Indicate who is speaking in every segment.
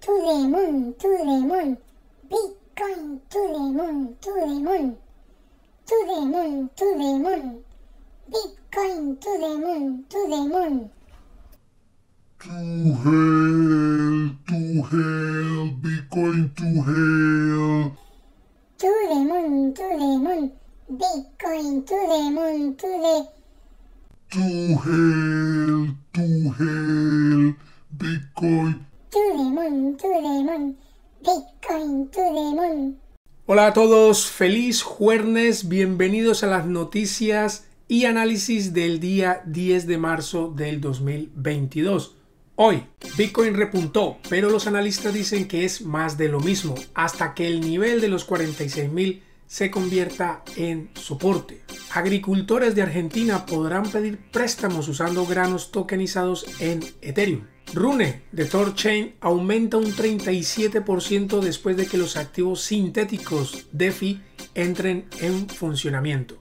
Speaker 1: to the moon, to the moon. Bitcoin to the moon, to the moon. To the moon, to the moon. Bitcoin to the moon, to the moon. To hell, to hell, Bitcoin to hell. To the moon, to the moon. Bitcoin to the moon, to the... To hell. Bitcoin to the Hola a todos, feliz jueves, bienvenidos a las noticias y análisis del día 10 de marzo del 2022. Hoy, Bitcoin repuntó, pero los analistas dicen que es más de lo mismo, hasta que el nivel de los 46.000 se convierta en soporte. Agricultores de Argentina podrán pedir préstamos usando granos tokenizados en Ethereum. Rune de Torchain aumenta un 37% después de que los activos sintéticos DeFi entren en funcionamiento.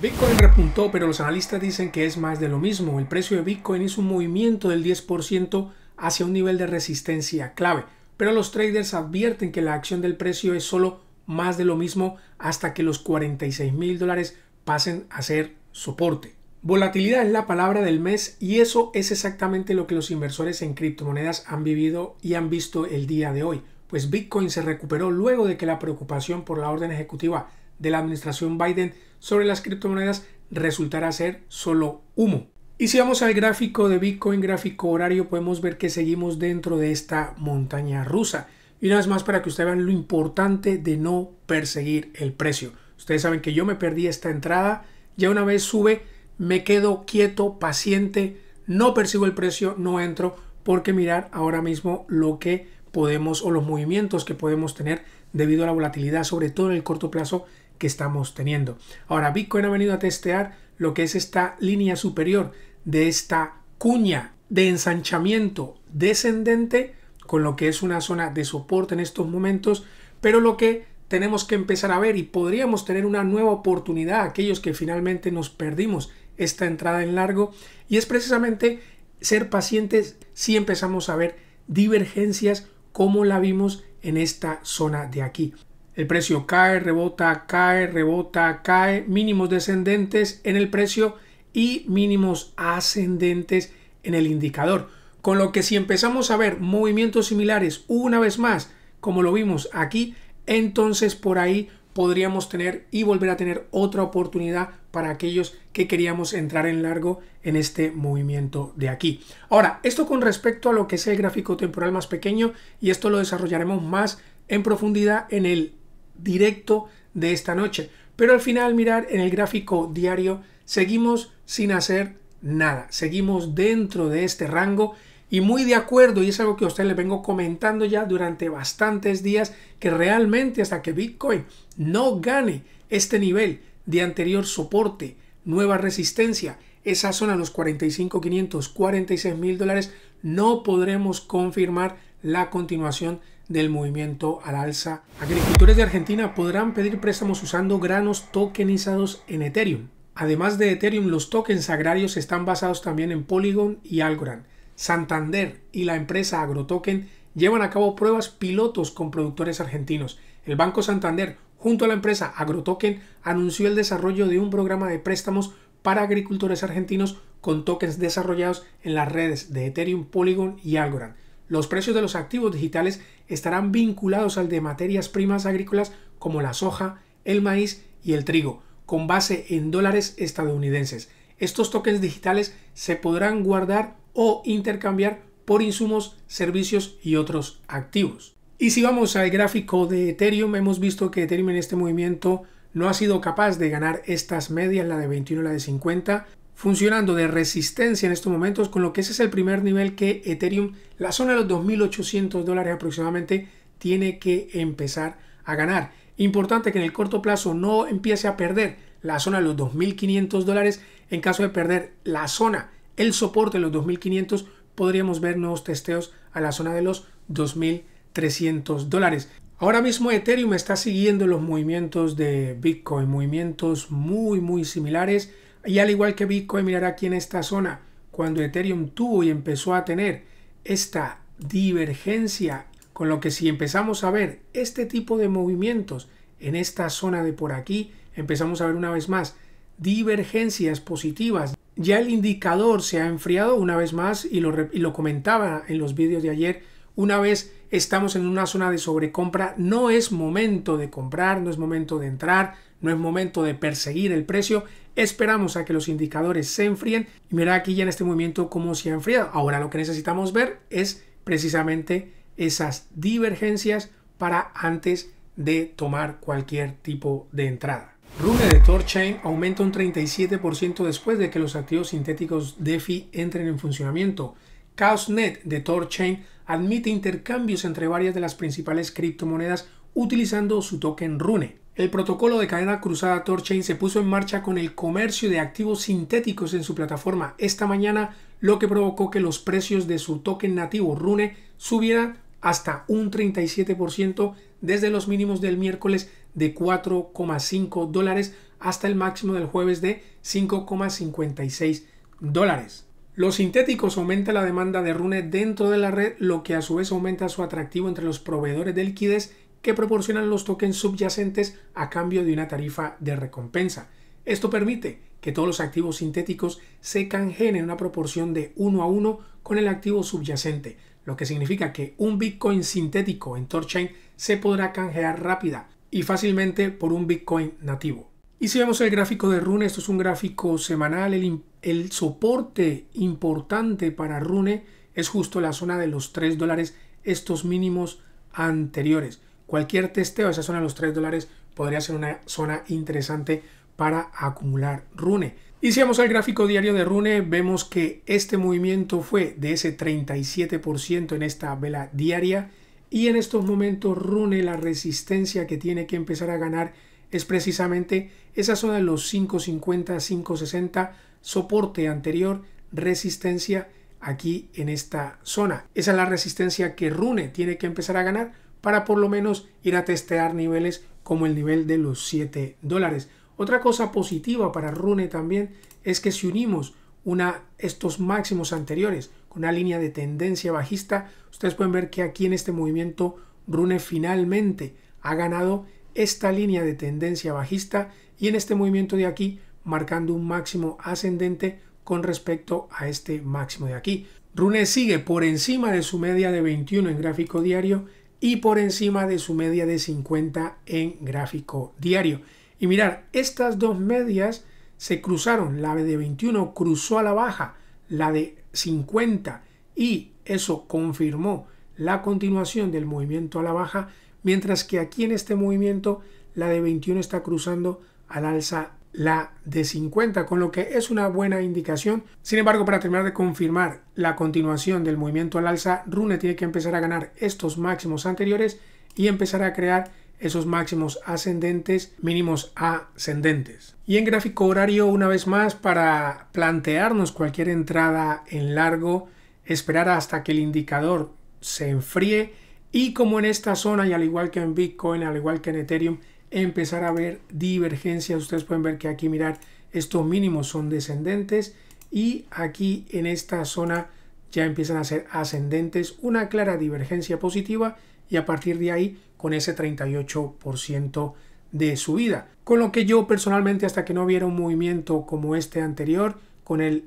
Speaker 1: Bitcoin repuntó, pero los analistas dicen que es más de lo mismo. El precio de Bitcoin hizo un movimiento del 10% hacia un nivel de resistencia clave, pero los traders advierten que la acción del precio es solo más de lo mismo hasta que los 46 mil dólares pasen a ser soporte. Volatilidad es la palabra del mes y eso es exactamente lo que los inversores en criptomonedas han vivido y han visto el día de hoy, pues Bitcoin se recuperó luego de que la preocupación por la orden ejecutiva de la administración Biden sobre las criptomonedas resultara ser solo humo. Y si vamos al gráfico de Bitcoin, gráfico horario, podemos ver que seguimos dentro de esta montaña rusa. Y una vez más para que ustedes vean lo importante de no perseguir el precio. Ustedes saben que yo me perdí esta entrada, ya una vez sube me quedo quieto, paciente, no percibo el precio, no entro, porque mirar ahora mismo lo que podemos o los movimientos que podemos tener debido a la volatilidad, sobre todo en el corto plazo que estamos teniendo. Ahora, Bitcoin ha venido a testear lo que es esta línea superior de esta cuña de ensanchamiento descendente con lo que es una zona de soporte en estos momentos, pero lo que tenemos que empezar a ver y podríamos tener una nueva oportunidad aquellos que finalmente nos perdimos esta entrada en largo y es precisamente ser pacientes si empezamos a ver divergencias como la vimos en esta zona de aquí. El precio cae, rebota, cae, rebota, cae, mínimos descendentes en el precio y mínimos ascendentes en el indicador. Con lo que si empezamos a ver movimientos similares una vez más, como lo vimos aquí, entonces por ahí podríamos tener y volver a tener otra oportunidad para aquellos que queríamos entrar en largo en este movimiento de aquí. Ahora, esto con respecto a lo que es el gráfico temporal más pequeño y esto lo desarrollaremos más en profundidad en el directo de esta noche. Pero al final, mirar en el gráfico diario, seguimos sin hacer nada. Seguimos dentro de este rango y muy de acuerdo, y es algo que a usted le vengo comentando ya durante bastantes días, que realmente hasta que Bitcoin no gane este nivel de anterior soporte, nueva resistencia, esa zona, los 45,500, 46 mil dólares, no podremos confirmar la continuación del movimiento al alza. Agricultores de Argentina podrán pedir préstamos usando granos tokenizados en Ethereum. Además de Ethereum, los tokens agrarios están basados también en Polygon y Algorand. Santander y la empresa AgroToken llevan a cabo pruebas pilotos con productores argentinos. El Banco Santander, junto a la empresa AgroToken, anunció el desarrollo de un programa de préstamos para agricultores argentinos con tokens desarrollados en las redes de Ethereum, Polygon y Algorand. Los precios de los activos digitales estarán vinculados al de materias primas agrícolas como la soja, el maíz y el trigo, con base en dólares estadounidenses. Estos tokens digitales se podrán guardar o intercambiar por insumos, servicios y otros activos. Y si vamos al gráfico de Ethereum, hemos visto que Ethereum en este movimiento no ha sido capaz de ganar estas medias, la de 21 y la de 50, funcionando de resistencia en estos momentos, con lo que ese es el primer nivel que Ethereum, la zona de los 2.800 dólares aproximadamente, tiene que empezar a ganar. Importante que en el corto plazo no empiece a perder la zona de los 2.500 dólares. En caso de perder la zona, el soporte de los 2.500, podríamos ver nuevos testeos a la zona de los 2.300 dólares. Ahora mismo Ethereum está siguiendo los movimientos de Bitcoin, movimientos muy muy similares y al igual que Bitcoin mirar aquí en esta zona, cuando Ethereum tuvo y empezó a tener esta divergencia, con lo que si empezamos a ver este tipo de movimientos en esta zona de por aquí, empezamos a ver una vez más divergencias positivas. Ya el indicador se ha enfriado una vez más y lo, comentaba en los vídeos de ayer. Una vez estamos en una zona de sobrecompra, no es momento de comprar, no es momento de entrar, no es momento de perseguir el precio. Esperamos a que los indicadores se enfríen. Y mira aquí ya en este movimiento cómo se ha enfriado. Ahora lo que necesitamos ver es precisamente esas divergencias para antes de tomar cualquier tipo de entrada. Rune de Torchain aumenta un 37% después de que los activos sintéticos DeFi entren en funcionamiento. ChaosNet de Torchain admite intercambios entre varias de las principales criptomonedas utilizando su token Rune. El protocolo de cadena cruzada Torchain se puso en marcha con el comercio de activos sintéticos en su plataforma esta mañana, lo que provocó que los precios de su token nativo Rune subieran hasta un 37% desde los mínimos del miércoles de 4,5 dólares hasta el máximo del jueves de 5,56 dólares. Los sintéticos aumenta la demanda de Rune dentro de la red, lo que a su vez aumenta su atractivo entre los proveedores de liquidez que proporcionan los tokens subyacentes a cambio de una tarifa de recompensa. Esto permite que todos los activos sintéticos se canjeen en una proporción de 1 a 1 con el activo subyacente, lo que significa que un Bitcoin sintético en Torchain se podrá canjear rápida y fácilmente por un Bitcoin nativo. Y si vemos el gráfico de Rune, esto es un gráfico semanal, el, soporte importante para Rune es justo la zona de los 3 dólares, estos mínimos anteriores. Cualquier testeo de esa zona de los 3 dólares podría ser una zona interesante para acumular Rune. Y si vamos al gráfico diario de Rune, vemos que este movimiento fue de ese 37% en esta vela diaria y en estos momentos Rune la resistencia que tiene que empezar a ganar es precisamente esa zona de los 550, 560, soporte anterior, resistencia aquí en esta zona. Esa es la resistencia que Rune tiene que empezar a ganar para por lo menos ir a testear niveles como el nivel de los 7 dólares. Otra cosa positiva para Rune también es que si unimos una, estos máximos anteriores con una línea de tendencia bajista, ustedes pueden ver que aquí en este movimiento Rune finalmente ha ganado esta línea de tendencia bajista y en este movimiento de aquí marcando un máximo ascendente con respecto a este máximo de aquí. Rune sigue por encima de su media de 21 en gráfico diario y por encima de su media de 50 en gráfico diario. Y mirar, estas dos medias se cruzaron, la de 21 cruzó a la baja, la de 50 y eso confirmó la continuación del movimiento a la baja, mientras que aquí en este movimiento la de 21 está cruzando al alza la de 50, con lo que es una buena indicación. Sin embargo, para terminar de confirmar la continuación del movimiento al alza, Rune tiene que empezar a ganar estos máximos anteriores y empezar a crear esos máximos ascendentes, mínimos ascendentes. Y en gráfico horario, una vez más, para plantearnos cualquier entrada en largo, esperar hasta que el indicador se enfríe y como en esta zona y al igual que en Bitcoin, al igual que en Ethereum, empezar a ver divergencias. Ustedes pueden ver que aquí, mirar, estos mínimos son descendentes y aquí en esta zona ya empiezan a ser ascendentes, una clara divergencia positiva y a partir de ahí con ese 38% de subida. Con lo que yo personalmente hasta que no viera un movimiento como este anterior, con el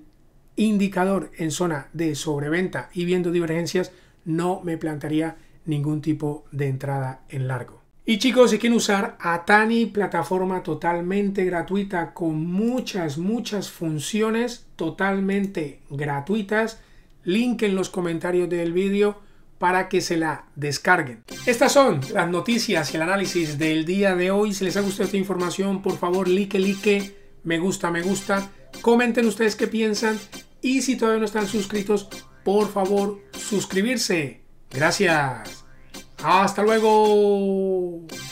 Speaker 1: indicador en zona de sobreventa y viendo divergencias, no me plantearía ningún tipo de entrada en largo. Y chicos, si quieren usar Atani, plataforma totalmente gratuita con muchas, muchas funciones totalmente gratuitas, link en los comentarios del vídeo para que se la descarguen. Estas son las noticias y el análisis del día de hoy. Si les ha gustado esta información, por favor, like, like, me gusta, me gusta. Comenten ustedes qué piensan y si todavía no están suscritos, por favor, suscribirse. Gracias. Hasta luego.